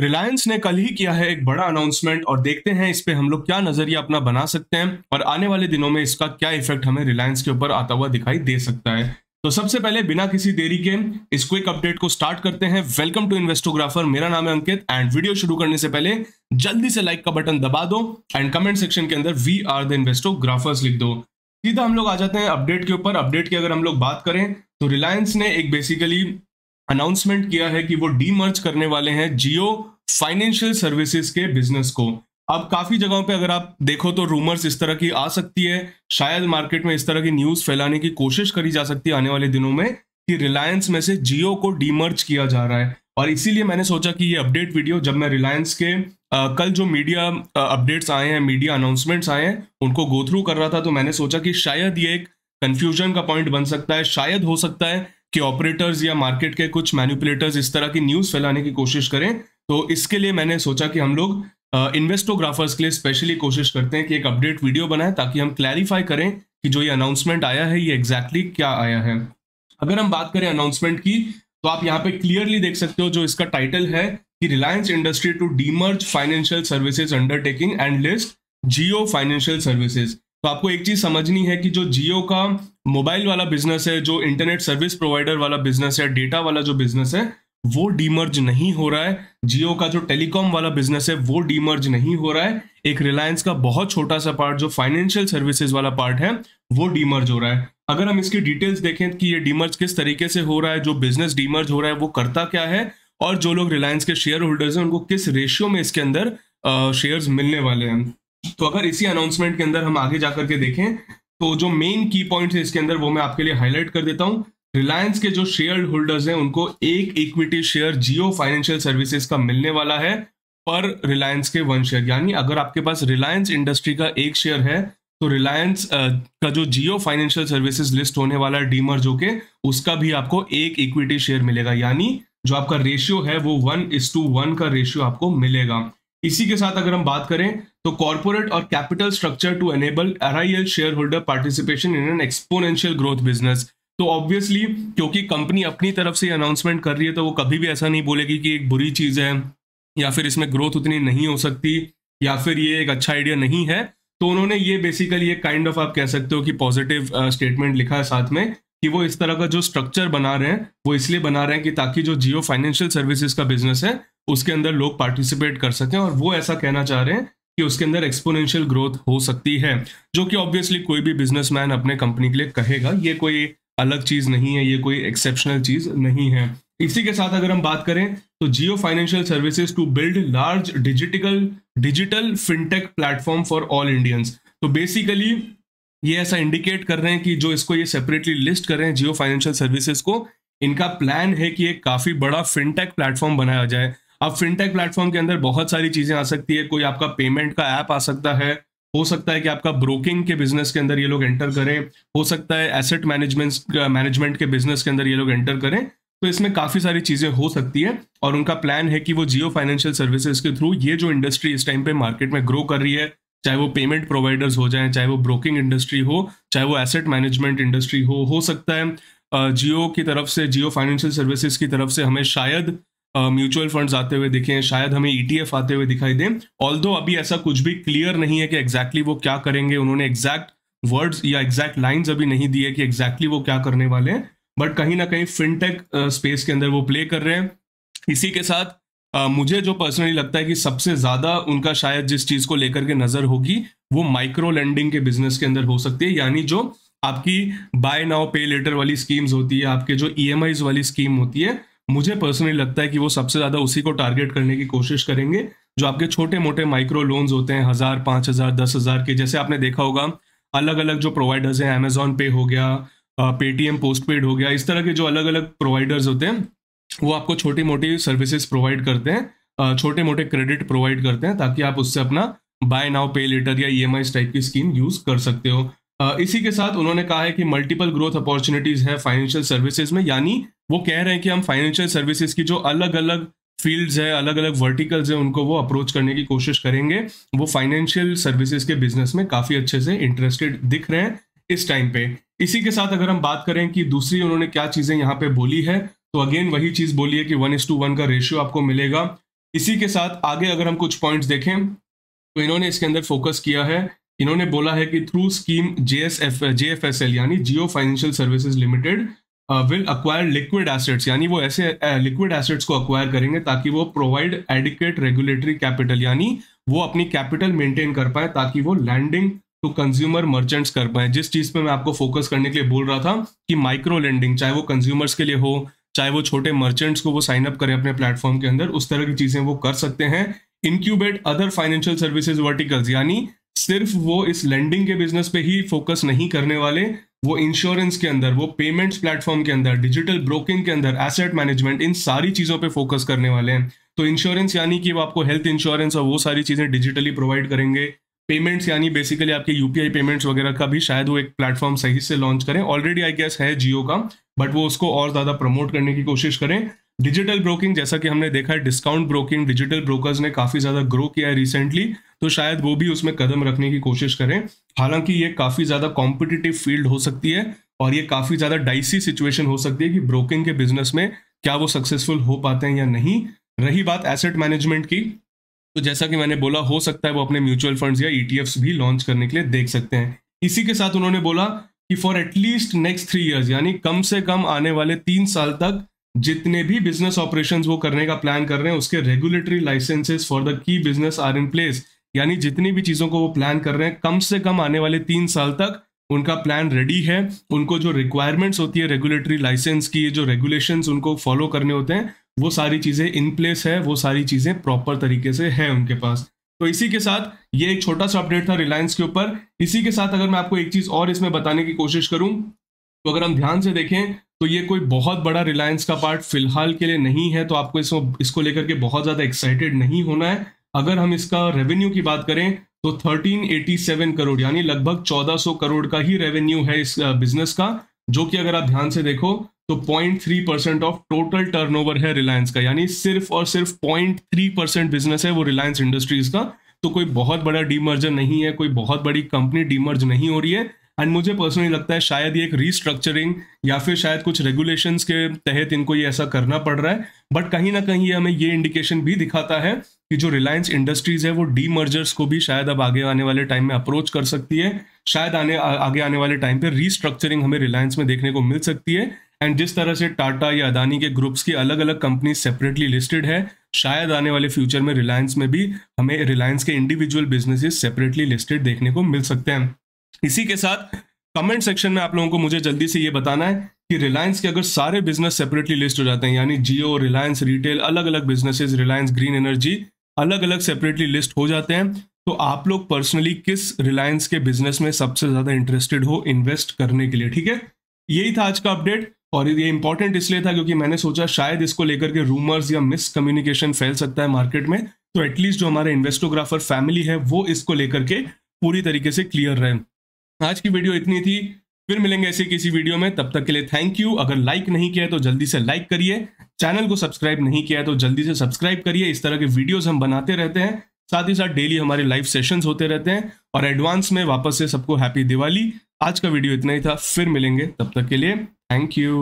रिलायंस ने कल ही किया है एक बड़ा अनाउंसमेंट और देखते हैं इस पे हम लोग क्या नजरिया अपना बना सकते हैं और आने वाले दिनों में इसका क्या इफेक्ट हमें रिलायंस के ऊपर आता हुआ दिखाई दे सकता है तो सबसे पहले बिना किसी देरी के इस क्विक अपडेट को स्टार्ट करते हैं वेलकम टू इन्वेस्टोग्राफर मेरा नाम है अंकित एंड वीडियो शुरू करने से पहले जल्दी से लाइक का बटन दबा दो एंड कमेंट सेक्शन के अंदर वी आर द इन्वेस्टोग्राफर्स लिख दो सीधा हम लोग आ जाते हैं अपडेट के ऊपर अपडेट की अगर हम लोग बात करें तो रिलायंस ने एक बेसिकली अनाउंसमेंट किया है कि वो डीमर्ज करने वाले हैं जियो फाइनेंशियल सर्विसेज के बिजनेस को अब काफी जगहों पे अगर आप देखो तो रूमर्स इस तरह की आ सकती है शायद मार्केट में इस तरह की न्यूज फैलाने की कोशिश करी जा सकती है आने वाले दिनों में कि रिलायंस में से जियो को डीमर्ज किया जा रहा है और इसीलिए मैंने सोचा कि ये अपडेट वीडियो जब मैं रिलायंस के आ, कल जो मीडिया अपडेट्स आए हैं मीडिया अनाउंसमेंट्स आए हैं उनको गो थ्रू कर रहा था तो मैंने सोचा कि शायद ये एक कंफ्यूजन का पॉइंट बन सकता है शायद हो सकता है कि ऑपरेटर्स या मार्केट के कुछ मैन्युपुलेटर्स इस तरह की न्यूज़ फैलाने की कोशिश करें तो इसके लिए मैंने सोचा कि हम लोग इन्वेस्टोग्राफर्स के लिए स्पेशली कोशिश करते हैं कि एक अपडेट वीडियो बनाएं ताकि हम क्लैरिफाई करें कि जो ये अनाउंसमेंट आया है ये एग्जैक्टली exactly क्या आया है अगर हम बात करें अनाउंसमेंट की तो आप यहाँ पे क्लियरली देख सकते हो जो इसका टाइटल है कि Reliance industry to demerge financial services undertaking and list Jio financial services तो आपको एक चीज समझनी है कि जो जियो का मोबाइल वाला बिजनेस है जो इंटरनेट सर्विस प्रोवाइडर वाला बिजनेस है डेटा वाला जो बिजनेस है वो डीमर्ज नहीं हो रहा है जियो का जो टेलीकॉम वाला बिजनेस है वो डीमर्ज नहीं हो रहा है एक रिलायंस का बहुत छोटा सा पार्ट जो फाइनेंशियल सर्विसेज वाला पार्ट है वो डीमर्ज हो रहा है अगर हम इसकी डिटेल्स देखें कि ये डीमर्ज किस तरीके से हो रहा है जो बिजनेस डीमर्ज हो रहा है वो करता क्या है और जो लोग रिलायंस के शेयर होल्डर्स हैं उनको किस रेशियो में इसके अंदर शेयर्स मिलने वाले हैं तो अगर इसी अनाउंसमेंट के अंदर हम आगे जाकर के देखें तो जो मेन की पॉइंट है इसके अंदर वो मैं आपके लिए हाईलाइट कर देता हूँ रिलायंस के जो शेयर होल्डर्स हैं उनको एक equity share Jio financial services का मिलने वाला है पर रिलायंस के वन शेयर यानी अगर आपके पास रिलायंस इंडस्ट्री का एक शेयर है तो रिलायंस का जो जियो फाइनेंशियल सर्विसेज लिस्ट होने वाला है डीमर जो के उसका भी आपको एक इक्विटी शेयर मिलेगा यानी जो आपका रेशियो है वो वन इस टू वन का रेशियो आपको मिलेगा इसी के साथ अगर हम बात करें तो कॉर्पोरेट और capital structure to enable R I L share holder participation in an exponential growth business तो ऑब्वियसली क्योंकि कंपनी अपनी तरफ से अनाउंसमेंट कर रही है तो वो कभी भी ऐसा नहीं बोलेगी कि एक बुरी चीज़ है या फिर इसमें ग्रोथ उतनी नहीं हो सकती या फिर ये एक अच्छा आइडिया नहीं है तो उन्होंने ये बेसिकली एक काइंड ऑफ आप कह सकते हो कि पॉजिटिव स्टेटमेंट लिखा है साथ में कि वो इस तरह का जो स्ट्रक्चर बना रहे हैं वो इसलिए बना रहे हैं कि ताकि जो जियो फाइनेंशियल सर्विसेज का बिजनेस है उसके अंदर लोग पार्टिसिपेट कर सकें और वो ऐसा कहना चाह रहे हैं कि उसके अंदर एक्सपोनेंशियल ग्रोथ हो सकती है जो कि ऑब्वियसली कोई भी बिजनेसमैन अपने कंपनी के लिए कहेगा ये कोई अलग चीज़ नहीं है ये कोई एक्सेप्शनल चीज़ नहीं है इसी के साथ अगर हम बात करें तो Jio financial services to build large digital digital fintech platform for all Indians तो बेसिकली ये ऐसा इंडिकेट कर रहे हैं कि जो इसको ये सेपरेटली लिस्ट कर रहे हैं जियो फाइनेंशियल सर्विसेज को इनका प्लान है कि एक काफ़ी बड़ा फिनटेक प्लेटफॉर्म बनाया जाए अब फिनटेक प्लेटफॉर्म के अंदर बहुत सारी चीज़ें आ सकती है कोई आपका पेमेंट का ऐप आ सकता है हो सकता है कि आपका ब्रोकिंग के बिजनेस के अंदर ये लोग एंटर करें हो सकता है एसेट मैनेजमेंट मैनेजमेंट के बिजनेस के अंदर ये लोग एंटर करें तो इसमें काफ़ी सारी चीज़ें हो सकती है और उनका प्लान है कि वो जियो फाइनेंशियल सर्विसेज के थ्रू ये जो इंडस्ट्री इस टाइम पे मार्केट में ग्रो कर रही है चाहे वो पेमेंट प्रोवाइडर्स हो जाए चाहे वो ब्रोकिंग इंडस्ट्री हो चाहे वो एसेट मैनेजमेंट इंडस्ट्री हो हो सकता है जियो की तरफ से जियो फाइनेंशियल सर्विसेज की तरफ से हमें शायद म्यूचुअल uh, फंड्स आते हुए दिखे शायद हमें ईटीएफ e आते हुए दिखाई दें ऑल अभी ऐसा कुछ भी क्लियर नहीं है कि एग्जैक्टली exactly वो क्या करेंगे उन्होंने एग्जैक्ट वर्ड्स या एग्जैक्ट लाइंस अभी नहीं दिए कि एग्जैक्टली exactly वो क्या करने वाले हैं बट कहीं ना कहीं फिनटेक स्पेस के अंदर वो प्ले कर रहे हैं इसी के साथ uh, मुझे जो पर्सनली लगता है कि सबसे ज़्यादा उनका शायद जिस चीज़ को लेकर के नज़र होगी वो माइक्रो लैंडिंग के बिजनेस के अंदर हो सकती है यानी जो आपकी बाय नाउ पे लेटर वाली स्कीम्स होती है आपके जो ई e वाली स्कीम होती है मुझे पर्सनली लगता है कि वो सबसे ज़्यादा उसी को टारगेट करने की कोशिश करेंगे जो आपके छोटे मोटे माइक्रो लोन्स होते हैं हज़ार पाँच हज़ार दस हज़ार के जैसे आपने देखा होगा अलग अलग जो प्रोवाइडर्स हैं अमेजोन पे हो गया पेटीएम पोस्ट पेड हो गया इस तरह के जो अलग अलग प्रोवाइडर्स होते हैं वो आपको छोटी मोटी सर्विसेज प्रोवाइड करते हैं छोटे मोटे क्रेडिट प्रोवाइड करते हैं ताकि आप उससे अपना बाय नाउ पे लेटर या ई e टाइप की स्कीम यूज़ कर सकते हो इसी के साथ उन्होंने कहा है कि मल्टीपल ग्रोथ अपॉर्चुनिटीज है फाइनेंशियल सर्विसेज में यानी वो कह रहे हैं कि हम फाइनेंशियल सर्विसेज की जो अलग अलग फील्ड्स है अलग अलग वर्टिकल्स हैं उनको वो अप्रोच करने की कोशिश करेंगे वो फाइनेंशियल सर्विसेज के बिजनेस में काफ़ी अच्छे से इंटरेस्टेड दिख रहे हैं इस टाइम पे इसी के साथ अगर हम बात करें कि दूसरी उन्होंने क्या चीज़ें यहाँ पे बोली है तो अगेन वही चीज़ बोली है कि वन इस टू वन का रेशियो आपको मिलेगा इसी के साथ आगे अगर हम कुछ पॉइंट्स देखें तो इन्होंने इसके अंदर फोकस किया है इन्होंने बोला है कि थ्रू स्कीम जेएसएफ जेएफएसएल यानी Jio financial services limited will acquire liquid assets यानी वो ऐसे लिक्विड uh, एसेट्स को अक्वायर करेंगे ताकि वो प्रोवाइड एडिकेट रेगुलेटरी कैपिटल यानी वो अपनी कैपिटल मेंटेन कर पाए ताकि वो लैंडिंग टू कंज्यूमर मर्चेंट्स कर पाए जिस चीज पे मैं आपको फोकस करने के लिए बोल रहा था कि माइक्रो लैंडिंग चाहे वो कंज्यूमर्स के लिए हो चाहे वो छोटे मर्चेंट्स को वो साइन अप करें अपने प्लेटफॉर्म के अंदर उस तरह की चीजें वो कर सकते हैं incubate other financial services verticals यानी सिर्फ वो इस लेंडिंग के बिजनेस पे ही फोकस नहीं करने वाले वो इंश्योरेंस के अंदर वो पेमेंट्स प्लेटफॉर्म के अंदर डिजिटल ब्रोकिंग के अंदर एसेट मैनेजमेंट इन सारी चीज़ों पे फोकस करने वाले हैं तो इंश्योरेंस यानी कि वो आपको हेल्थ इंश्योरेंस और वो सारी चीज़ें डिजिटली प्रोवाइड करेंगे पेमेंट्स यानी बेसिकली आपके यू पेमेंट्स वगैरह का भी शायद वो एक प्लेटफॉर्म सही से लॉन्च करें ऑलरेडी आई गेस है जियो का बट वो उसको और ज़्यादा प्रमोट करने की कोशिश करें डिजिटल ब्रोकिंग जैसा कि हमने देखा है डिस्काउंट ब्रोकिंग डिजिटल ब्रोकर्स ने काफ़ी ज़्यादा ग्रो किया है रिसेंटली तो शायद वो भी उसमें कदम रखने की कोशिश करें हालांकि ये काफ़ी ज़्यादा कॉम्पिटिटिव फील्ड हो सकती है और ये काफ़ी ज़्यादा डाइसी सिचुएशन हो सकती है कि ब्रोकिंग के बिजनेस में क्या वो सक्सेसफुल हो पाते हैं या नहीं रही बात एसेट मैनेजमेंट की तो जैसा कि मैंने बोला हो सकता है वो अपने म्यूचुअल फंड्स या ई e भी लॉन्च करने के लिए देख सकते हैं इसी के साथ उन्होंने बोला कि for at least next three years यानी कम से कम आने वाले तीन साल तक जितने भी बिजनेस ऑपरेशंस वो करने का प्लान कर रहे हैं उसके regulatory licences for the key business are in place यानी जितनी भी चीज़ों को वो प्लान कर रहे हैं कम से कम आने वाले तीन साल तक उनका प्लान रेडी है उनको जो रिक्वायरमेंट्स होती है रेगुलेटरी लाइसेंस की जो रेगुलेशन उनको फॉलो करने होते हैं वो सारी चीज़ें इन प्लेस है वो सारी चीज़ें प्रॉपर तरीके से है उनके पास तो इसी के साथ ये एक छोटा सा अपडेट था रिलायंस के ऊपर इसी के साथ अगर मैं आपको एक चीज़ और इसमें बताने की कोशिश करूं तो अगर हम ध्यान से देखें तो ये कोई बहुत बड़ा रिलायंस का पार्ट फिलहाल के लिए नहीं है तो आपको इसको इसको लेकर के बहुत ज़्यादा एक्साइटेड नहीं होना है अगर हम इसका रेवेन्यू की बात करें तो 1387 करोड़ यानी लगभग 1400 करोड़ का ही रेवेन्यू है इस बिजनेस का जो कि अगर आप ध्यान से देखो तो 0.3 परसेंट ऑफ टोटल टर्नओवर है रिलायंस का यानी सिर्फ और सिर्फ 0.3 परसेंट बिजनेस है वो रिलायंस इंडस्ट्रीज का तो कोई बहुत बड़ा डीमर्जर नहीं है कोई बहुत बड़ी कंपनी डीमर्ज नहीं हो रही है एंड मुझे पर्सनली लगता है शायद ये एक रीस्ट्रक्चरिंग या फिर शायद कुछ रेगुलेशंस के तहत इनको ये ऐसा करना पड़ रहा है बट कहीं ना कहीं ये हमें ये इंडिकेशन भी दिखाता है कि जो रिलायंस इंडस्ट्रीज है वो डी मर्जर्स को भी शायद अब आगे आने वाले टाइम में अप्रोच कर सकती है शायद आने आ, आगे आने वाले टाइम पे रीस्ट्रक्चरिंग हमें रिलायंस में देखने को मिल सकती है एंड जिस तरह से टाटा या अदानी के ग्रुप्स की अलग अलग कंपनी सेपरेटली लिस्टेड है शायद आने वाले फ्यूचर में रिलायंस में भी हमें रिलायंस के इंडिविजुअल बिजनेसेस सेपरेटली लिस्टेड देखने को मिल सकते हैं इसी के साथ कमेंट सेक्शन में आप लोगों को मुझे जल्दी से ये बताना है कि रिलायंस के अगर सारे बिजनेस सेपरेटली लिस्ट हो जाते हैं यानी जियो रिलायंस रिटेल अलग अलग बिजनेसेस रिलायंस ग्रीन एनर्जी अलग अलग सेपरेटली लिस्ट हो जाते हैं तो आप लोग पर्सनली किस रिलायंस के बिजनेस में सबसे ज्यादा इंटरेस्टेड हो इन्वेस्ट करने के लिए ठीक है यही था आज का अपडेट और ये इंपॉर्टेंट इसलिए था क्योंकि मैंने सोचा शायद इसको लेकर के रूमर्स या मिसकम्युनिकेशन फैल सकता है मार्केट में तो एटलीस्ट जो हमारे इन्वेस्टोग्राफर फैमिली है वो इसको लेकर के पूरी तरीके से क्लियर रहे आज की वीडियो इतनी थी फिर मिलेंगे ऐसे किसी वीडियो में तब तक के लिए थैंक यू अगर लाइक नहीं किया तो जल्दी से लाइक करिए चैनल को सब्सक्राइब नहीं किया तो जल्दी से सब्सक्राइब करिए इस तरह के वीडियोस हम बनाते रहते हैं साथ ही साथ डेली हमारे लाइव सेशंस होते रहते हैं और एडवांस में वापस से सबको हैप्पी दिवाली आज का वीडियो इतना ही था फिर मिलेंगे तब तक के लिए थैंक यू